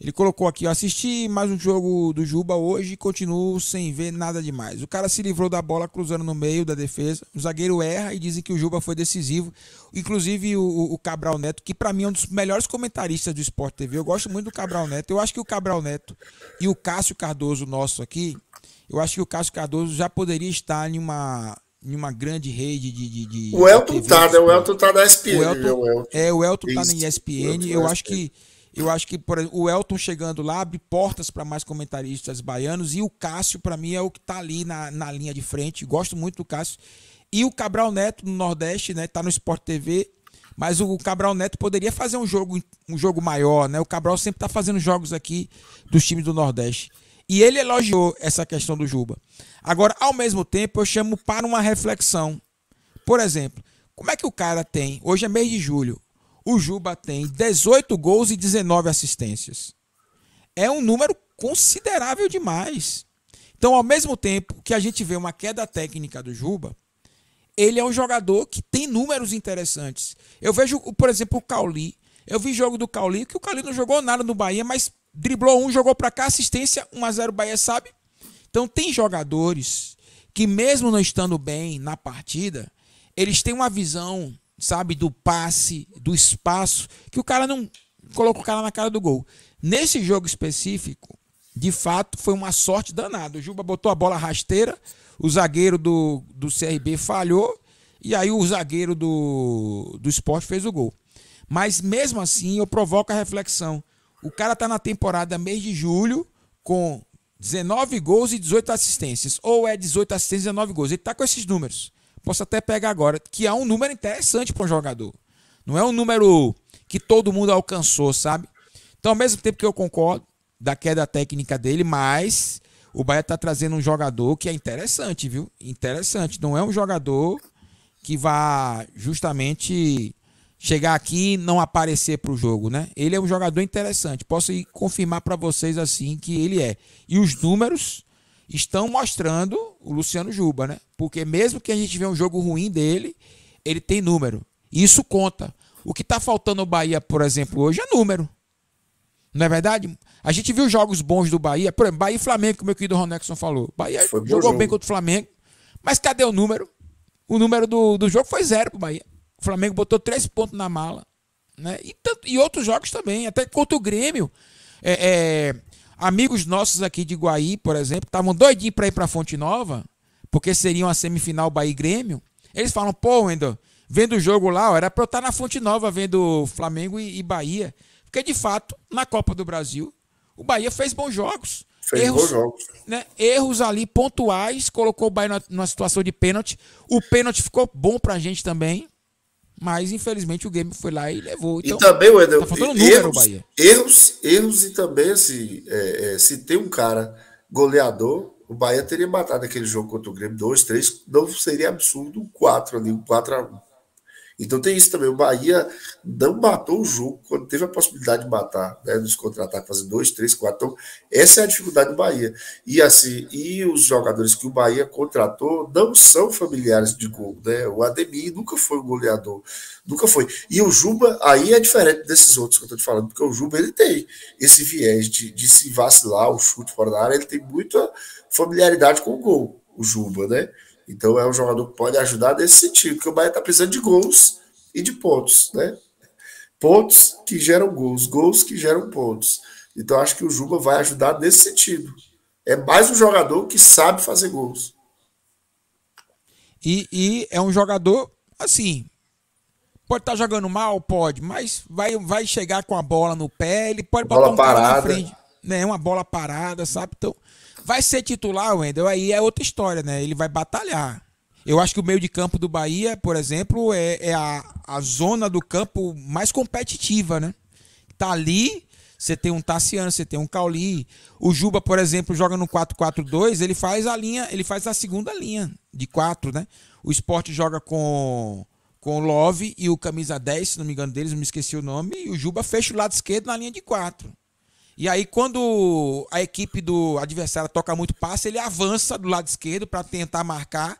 Ele colocou aqui, ó, assisti mais um jogo do Juba hoje e continuo sem ver nada demais. O cara se livrou da bola cruzando no meio da defesa. O zagueiro erra e dizem que o Juba foi decisivo. Inclusive o, o Cabral Neto, que para mim é um dos melhores comentaristas do Sport TV. Eu gosto muito do Cabral Neto. Eu acho que o Cabral Neto e o Cássio Cardoso nosso aqui, eu acho que o Cássio Cardoso já poderia estar em uma em uma grande rede de. de, de o Elton TV, tá, né? O Elton tá na ESPN. O Elton, é, o Elton tá na ESPN. Eu tá acho que eu acho que por exemplo, o Elton chegando lá abre portas para mais comentaristas baianos e o Cássio, para mim, é o que está ali na, na linha de frente. Gosto muito do Cássio. E o Cabral Neto no Nordeste, né? Tá no Sport TV. Mas o Cabral Neto poderia fazer um jogo, um jogo maior, né? O Cabral sempre tá fazendo jogos aqui dos times do Nordeste. E ele elogiou essa questão do Juba. Agora, ao mesmo tempo, eu chamo para uma reflexão. Por exemplo, como é que o cara tem, hoje é mês de julho, o Juba tem 18 gols e 19 assistências. É um número considerável demais. Então, ao mesmo tempo que a gente vê uma queda técnica do Juba, ele é um jogador que tem números interessantes. Eu vejo, por exemplo, o Cauli. Eu vi jogo do Cauli, que o Cauli não jogou nada no Bahia, mas driblou um, jogou para cá, assistência 1 a 0 Bahia, sabe? Então tem jogadores que mesmo não estando bem na partida, eles têm uma visão sabe, do passe, do espaço, que o cara não colocou o cara na cara do gol. Nesse jogo específico, de fato, foi uma sorte danada. O Juba botou a bola rasteira, o zagueiro do, do CRB falhou, e aí o zagueiro do, do esporte fez o gol. Mas mesmo assim, eu provoco a reflexão. O cara tá na temporada mês de julho com 19 gols e 18 assistências. Ou é 18 assistências e 19 gols. Ele tá com esses números. Posso até pegar agora, que é um número interessante para um jogador. Não é um número que todo mundo alcançou, sabe? Então, ao mesmo tempo que eu concordo da queda técnica dele, mas o Bahia está trazendo um jogador que é interessante, viu? Interessante. Não é um jogador que vá justamente chegar aqui e não aparecer para o jogo, né? Ele é um jogador interessante. Posso confirmar para vocês assim que ele é. E os números estão mostrando o Luciano Juba, né? Porque mesmo que a gente vê um jogo ruim dele, ele tem número. E isso conta. O que está faltando no Bahia, por exemplo, hoje é número. Não é verdade? A gente viu jogos bons do Bahia, por exemplo, Bahia e Flamengo, que o meu querido Ronexon falou. Bahia foi jogou bem contra o Flamengo, mas cadê o número? O número do, do jogo foi zero pro Bahia. O Flamengo botou três pontos na mala. Né? E, tanto, e outros jogos também, até contra o Grêmio. É, é, Amigos nossos aqui de Guaí, por exemplo, estavam doidinhos para ir para Fonte Nova, porque seria uma semifinal Bahia Grêmio. Eles falam, pô, Wendel, vendo o jogo lá, ó, era para eu estar tá na Fonte Nova vendo Flamengo e, e, Bahia. Porque, de fato, na Copa do Brasil, o Bahia fez bons jogos. Fez erros, bons jogos. Né, erros ali pontuais, colocou o Bahia numa, numa situação de pênalti. O pênalti ficou bom para a gente também. Mas infelizmente o game foi lá e levou. Então, e também, Wendel, tá número, erros, erros, erros, e também assim, é, é, se tem um cara goleador, o Bahia teria matado aquele jogo contra o Grêmio 2, 3, não seria absurdo 4 ali, 4 a 1. Então tem isso também. O Bahia não matou o jogo quando teve a possibilidade de matar, né? Nos contra-ataques, fazer dois, três, quatro. Então, essa é a dificuldade do Bahia. E assim, e os jogadores que o Bahia contratou não são familiares de gol, né? O Ademir nunca foi um goleador. Nunca foi. E o Juba aí é diferente desses outros que eu tô te falando, porque o Juba ele tem esse viés de, de se vacilar, o chute fora da área, ele tem muita familiaridade com o gol o Juba, né? Então é um jogador que pode ajudar nesse sentido, porque o Bahia está precisando de gols e de pontos, né? Pontos que geram gols, gols que geram pontos. Então acho que o Juba vai ajudar nesse sentido. É mais um jogador que sabe fazer gols. E, e é um jogador assim. Pode estar tá jogando mal, pode, mas vai, vai chegar com a bola no pé, ele pode bola botar um parada. cara na frente né? Uma bola parada, sabe? Então, vai ser titular, Wendel, aí é outra história, né? Ele vai batalhar. Eu acho que o meio de campo do Bahia, por exemplo, é, é a, a zona do campo mais competitiva, né? Tá ali, você tem um Tassiano, você tem um Cauli. O Juba, por exemplo, joga no 4-4-2, ele faz a linha, ele faz a segunda linha de quatro, né? O esporte joga com com o Love e o camisa 10, se não me engano deles, não me esqueci o nome, e o Juba fecha o lado esquerdo na linha de quatro. E aí, quando a equipe do adversário toca muito passe, ele avança do lado esquerdo para tentar marcar.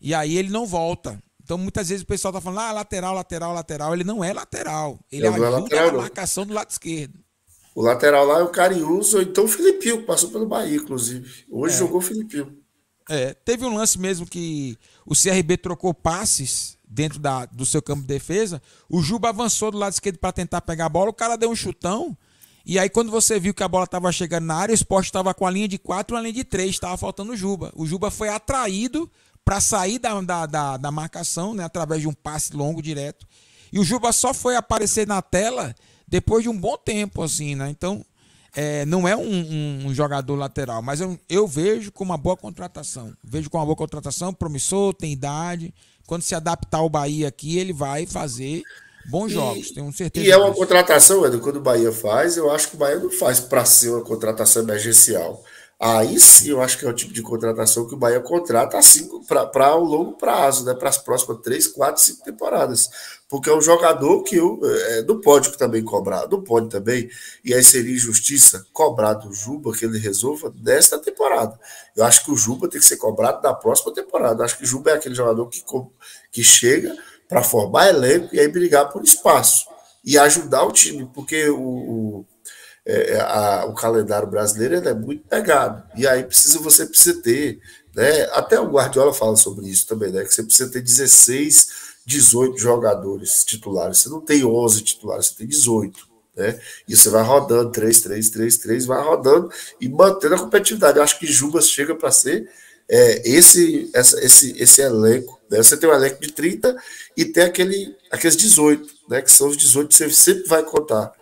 E aí ele não volta. Então, muitas vezes o pessoal tá falando, ah, lateral, lateral, lateral. Ele não é lateral. Ele é ajuda lateral, na marcação do lado esquerdo. O lateral lá é o Carinhoso, ou então o Filipinho, que passou pelo Bahia, inclusive. Hoje é. jogou o Filipinho. É, teve um lance mesmo que o CRB trocou passes dentro da, do seu campo de defesa. O Juba avançou do lado esquerdo para tentar pegar a bola. O cara deu um chutão. E aí, quando você viu que a bola estava chegando na área, o esporte estava com a linha de 4 e a linha de 3, estava faltando o Juba. O Juba foi atraído para sair da, da, da, da, marcação, né, através de um passe longo direto. E o Juba só foi aparecer na tela depois de um bom tempo, assim, né? Então, é, não é um, um, um, jogador lateral, mas eu, eu vejo com uma boa contratação. Vejo com uma boa contratação, promissor, tem idade. Quando se adaptar ao Bahia aqui, ele vai fazer Bons jogos, e, tenho certeza. E é uma disso. contratação, Edu, quando o Bahia faz, eu acho que o Bahia não faz para ser uma contratação emergencial. Aí sim eu acho que é o tipo de contratação que o Bahia contrata assim para o um longo prazo, né? Para as próximas três, quatro, cinco temporadas. Porque é um jogador que eu, é, não pode também cobrar, não pode também, e aí seria injustiça cobrar do Juba que ele resolva nesta temporada. Eu acho que o Juba tem que ser cobrado na próxima temporada. Eu acho que o Juba é aquele jogador que, que chega, para formar elenco e aí brigar por espaço e ajudar o time, porque o, o, é, é a, o calendário brasileiro é muito pegado. E aí precisa você precisa ter, né? Até o Guardiola fala sobre isso também, né? Que você precisa ter 16, 18 jogadores titulares. Você não tem 11 titulares, você tem 18. Né? E você vai rodando 3, 3, 3, 3, vai rodando e mantendo a competitividade. Eu acho que Jubas chega para ser é, esse, essa, esse, esse elenco né? Você tem um elenco de 30 e tem aquele, aqueles 18, né? que são os 18 que você sempre vai contar.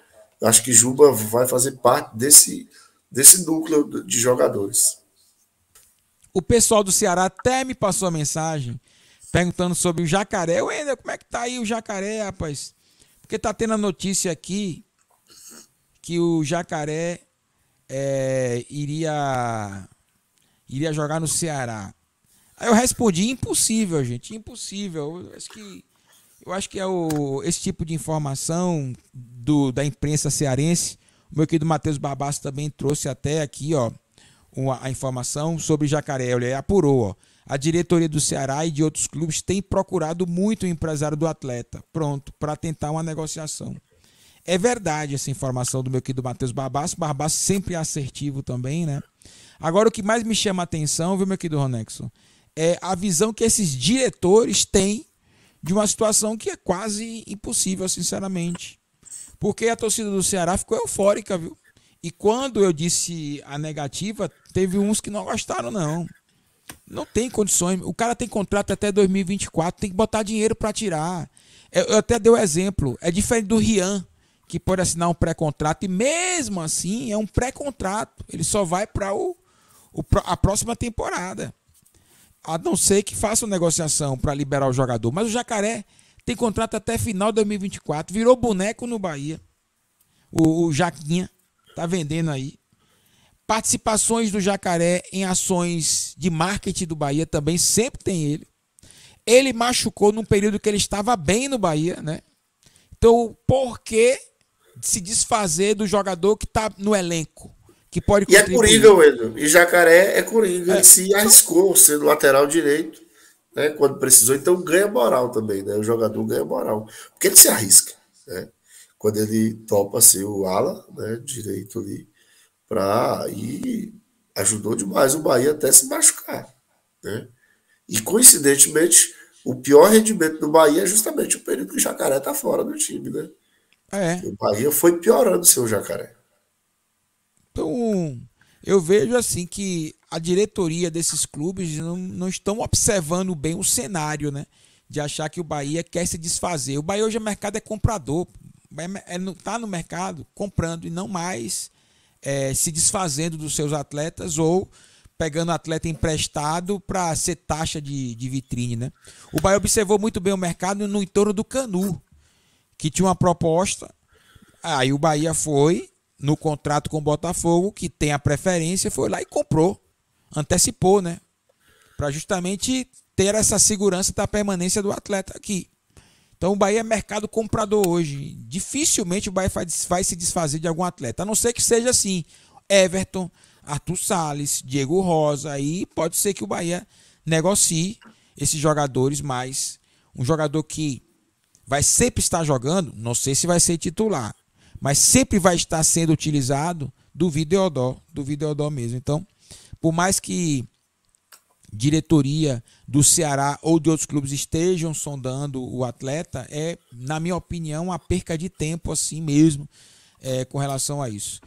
Eu acho que Juba vai fazer parte desse, desse núcleo de jogadores. O pessoal do Ceará até me passou a mensagem perguntando sobre o jacaré. O Ender, como é que tá aí o jacaré, rapaz? Porque tá tendo a notícia aqui que o jacaré é, iria iria jogar no Ceará. Aí eu respondi, impossível, gente, impossível. Eu acho que, eu acho que é o, esse tipo de informação do, da imprensa cearense. O meu querido Matheus Barbaço também trouxe até aqui, ó, uma, a informação sobre jacaré. Olha, apurou, ó. A diretoria do Ceará e de outros clubes tem procurado muito o empresário do atleta, pronto, para tentar uma negociação. É verdade essa informação do meu querido Matheus Barbaço. Barbaço sempre assertivo também, né? Agora, o que mais me chama a atenção, viu, meu querido Ronexon? é, a visão que esses diretores têm de uma situação que é quase impossível, sinceramente. Porque a torcida do Ceará ficou eufórica, viu? E quando eu disse a negativa, teve uns que não gostaram, não. Não tem condições. O cara tem contrato até 2024, tem que botar dinheiro para tirar. Eu, até dei o um exemplo. É diferente do Rian, que pode assinar um pré-contrato, e mesmo assim é um pré-contrato. Ele só vai para o, o, a próxima temporada. A não ser que façam negociação para liberar o jogador. Mas o Jacaré tem contrato até final de 2024. Virou boneco no Bahia. O, o Jaquinha tá vendendo aí. Participações do Jacaré em ações de marketing do Bahia também sempre tem ele. Ele machucou num período que ele estava bem no Bahia, né? Então, por que se desfazer do jogador que está no elenco? que pode E é Coringa, Wendel. E Jacaré é Coringa. É. Ele se arriscou sendo lateral direito, né? Quando precisou, então ganha moral também, né? O jogador ganha moral. Porque ele se arrisca, né? Quando ele topa ser assim, o ala, né? Direito ali, para E ajudou demais o Bahia até se machucar, né? E coincidentemente, o pior rendimento do Bahia é justamente o período que o Jacaré tá fora do time, né? É. O Bahia foi piorando seu Jacaré. Então, eu vejo assim que a diretoria desses clubes não, não estão observando bem o cenário, né? De achar que o Bahia quer se desfazer. O Bahia hoje o é mercado é comprador. É Está é no mercado comprando e não mais é, se desfazendo dos seus atletas ou pegando atleta emprestado para ser taxa de, de vitrine, né? O Bahia observou muito bem o mercado no entorno do Canu, que tinha uma proposta. Aí o Bahia foi, no contrato com o Botafogo, que tem a preferência, foi lá e comprou. Antecipou, né? Para justamente ter essa segurança da permanência do atleta aqui. Então o Bahia é mercado comprador hoje. Dificilmente o Bahia faz, vai se desfazer de algum atleta. A não ser que seja assim. Everton, Arthur Salles, Diego Rosa. Aí pode ser que o Bahia negocie esses jogadores, mas um jogador que vai sempre estar jogando, não sei se vai ser titular, mas sempre vai estar sendo utilizado do Videodó, do Videodó mesmo. Então, por mais que diretoria do Ceará ou de outros clubes estejam sondando o atleta, é, na minha opinião, uma perca de tempo assim mesmo é, com relação a isso.